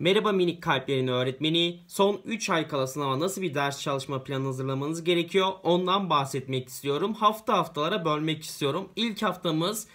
Merhaba minik kalplerin öğretmeni. Son 3 ay kala sınava nasıl bir ders çalışma planı hazırlamanız gerekiyor? Ondan bahsetmek istiyorum. Hafta haftalara bölmek istiyorum. İlk haftamız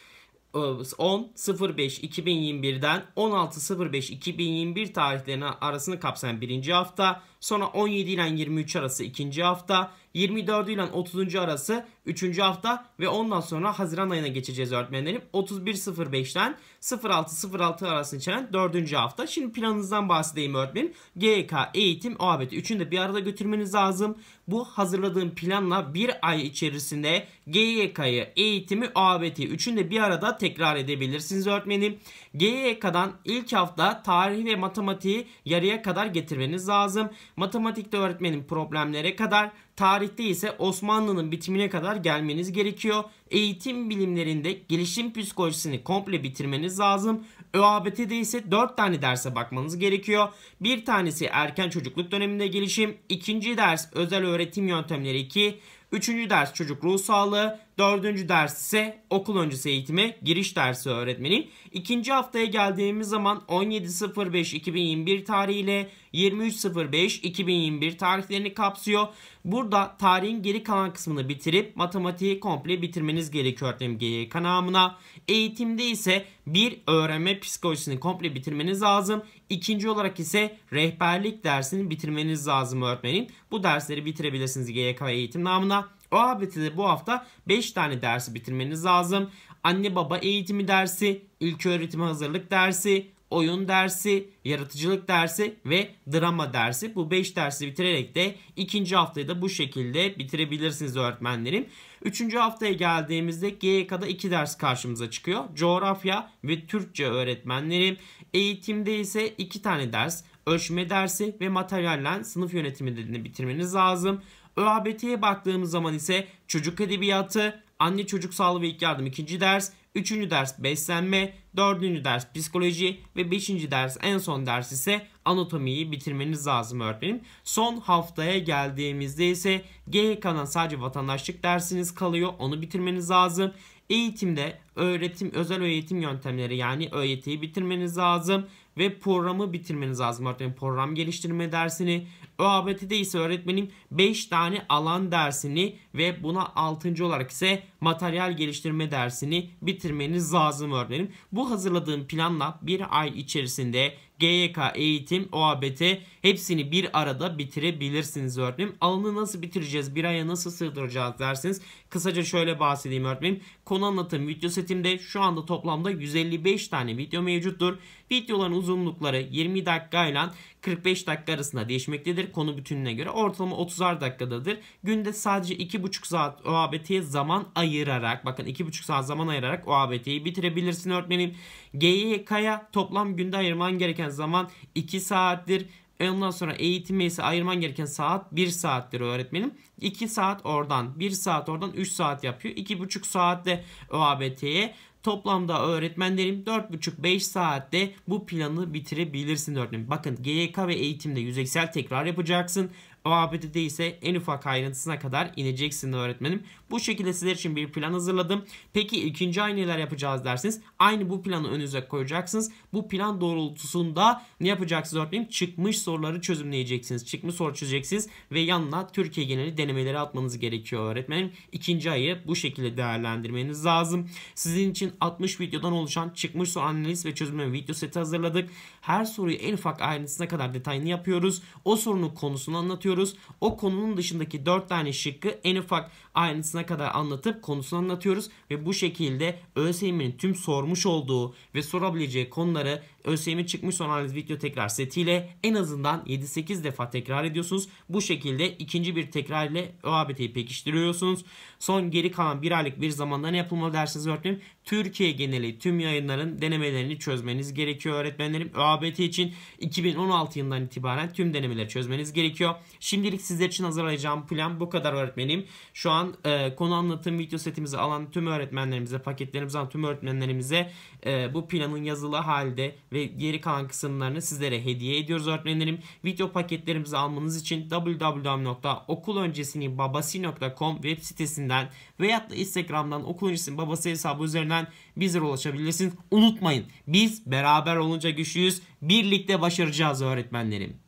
10.05.2021'den e, 16.05.2021 tarihlerine arasını kapsayan birinci hafta. Sonra 17 ile 23 arası ikinci hafta. 24 ile 30. arası 3. hafta ve ondan sonra Haziran ayına geçeceğiz öğretmenlerim. 31.05'ten 06.06 arasını içeren 4. hafta. Şimdi planınızdan bahsedeyim öğretmenim. GK, e eğitim, OABET. Üçünü de bir arada götürmeniz lazım. Bu hazırladığım planla bir ay içerisinde GYK'yı, e eğitimi, OABET'i üçünü de bir arada tekrar edebilirsiniz öğretmenim. GYK'dan e ilk hafta tarih ve matematiği yarıya kadar getirmeniz lazım matematikte öğretmenin problemlere kadar Tarihte ise Osmanlı'nın bitimine kadar gelmeniz gerekiyor. Eğitim bilimlerinde gelişim psikolojisini komple bitirmeniz lazım. ÖABT'de ise 4 tane derse bakmanız gerekiyor. Bir tanesi erken çocukluk döneminde gelişim, ikinci ders özel öğretim yöntemleri 2, üçüncü ders çocuk ruh sağlığı, dördüncü ders ise okul öncesi eğitime giriş dersi öğretmeni. İkinci haftaya geldiğimiz zaman 17.05.2021 tarihiyle 23.05.2021 tarihlerini kapsıyor. Bu Burada tarihin geri kalan kısmını bitirip matematiği komple bitirmeniz gerekiyor öğretmenim geri kanamına. Eğitimde ise bir öğrenme psikolojisini komple bitirmeniz lazım. İkinci olarak ise rehberlik dersini bitirmeniz lazım öğretmenin. Bu dersleri bitirebilirsiniz GYK eğitim namına. O ABT'de bu hafta 5 tane dersi bitirmeniz lazım. Anne baba eğitimi dersi, ilk öğretim hazırlık dersi, oyun dersi, yaratıcılık dersi ve drama dersi. Bu 5 dersi bitirerek de ikinci haftayı da bu şekilde bitirebilirsiniz öğretmenlerim. Üçüncü haftaya geldiğimizde GYK'da iki ders karşımıza çıkıyor. Coğrafya ve Türkçe öğretmenlerim. Eğitimde ise iki tane ders. Ölçme dersi ve materyalle sınıf yönetimi yönetimini bitirmeniz lazım. ÖABT'ye baktığımız zaman ise çocuk edebiyatı, anne çocuk sağlığı ve ilk yardım ikinci ders, Üçüncü ders beslenme, dördüncü ders psikoloji ve beşinci ders en son ders ise anatomiyi bitirmeniz lazım öğretmenim. Son haftaya geldiğimizde ise GYK'dan sadece vatandaşlık dersiniz kalıyor onu bitirmeniz lazım. Eğitimde öğretim özel öğretim yöntemleri yani ÖYT'yi bitirmeniz lazım ve programı bitirmeniz lazım. Örneğin program geliştirme dersini, ÖABT'de ise öğretmenim 5 tane alan dersini ve buna 6. olarak ise materyal geliştirme dersini bitirmeniz lazım Örneğin Bu hazırladığım planla bir ay içerisinde GYK, eğitim, OABT hepsini bir arada bitirebilirsiniz Örneğin Alanı nasıl bitireceğiz, bir aya nasıl sığdıracağız dersiniz. Kısaca şöyle bahsedeyim Örneğin Konu anlatım videosu setimde şu anda toplamda 155 tane video mevcuttur. Videoların uzunlukları 20 dakika ile 45 dakika arasında değişmektedir. Konu bütününe göre ortalama 30'ar dakikadadır. Günde sadece 2,5 saat OABT'ye zaman ayırarak bakın 2,5 saat zaman ayırarak OABT'yi bitirebilirsin öğretmenim. GYK'ya toplam günde ayırman gereken zaman 2 saattir e, ondan sonra eğitim ise ayırman gereken saat 1 saattir öğretmenim. 2 saat oradan, 1 saat oradan 3 saat yapıyor. 2,5 saatte ÖABT'ye Toplamda öğretmenlerim 4,5-5 saatte bu planı bitirebilirsin öğretmenim. Bakın GYK ve eğitimde yüzeysel tekrar yapacaksın. ABD'de ise en ufak ayrıntısına kadar ineceksin öğretmenim. Bu şekilde sizler için bir plan hazırladım. Peki ikinci ay neler yapacağız dersiniz. Aynı bu planı önünüze koyacaksınız. Bu plan doğrultusunda ne yapacaksınız öğretmenim? Çıkmış soruları çözümleyeceksiniz. Çıkmış soru çözeceksiniz ve yanına Türkiye geneli denemeleri atmanız gerekiyor öğretmenim. İkinci ayı bu şekilde değerlendirmeniz lazım. Sizin için 60 videodan oluşan çıkmış soru analiz ve çözümleme video seti hazırladık. Her soruyu en ufak ayrıntısına kadar detaylı yapıyoruz. O sorunun konusunu anlatıyoruz anlatıyoruz. O konunun dışındaki 4 tane şıkkı en ufak ayrıntısına kadar anlatıp konusunu anlatıyoruz. Ve bu şekilde ÖSYM'in tüm sormuş olduğu ve sorabileceği konuları ÖSYM e çıkmış son analiz video tekrar setiyle en azından 7-8 defa tekrar ediyorsunuz. Bu şekilde ikinci bir tekrar ile ÖABT'yi pekiştiriyorsunuz. Son geri kalan bir aylık bir zamanda ne yapılmalı dersiniz öğretmenim? Türkiye geneli tüm yayınların denemelerini çözmeniz gerekiyor öğretmenlerim. ÖABT için 2016 yılından itibaren tüm denemeleri çözmeniz gerekiyor. Şimdilik sizler için hazırlayacağım plan bu kadar öğretmenim. Şu an e, konu anlatım video setimizi alan tüm öğretmenlerimize, paketlerimizi alan tüm öğretmenlerimize e, bu planın yazılı halde ve geri kalan kısımlarını sizlere hediye ediyoruz öğretmenlerim. Video paketlerimizi almanız için www.okulöncesinin.babasi.com web sitesinden veya da Instagram'dan okul öncesinin babası hesabı üzerinden bizlere ulaşabilirsiniz. Unutmayın biz beraber olunca güçlüyüz. Birlikte başaracağız öğretmenlerim.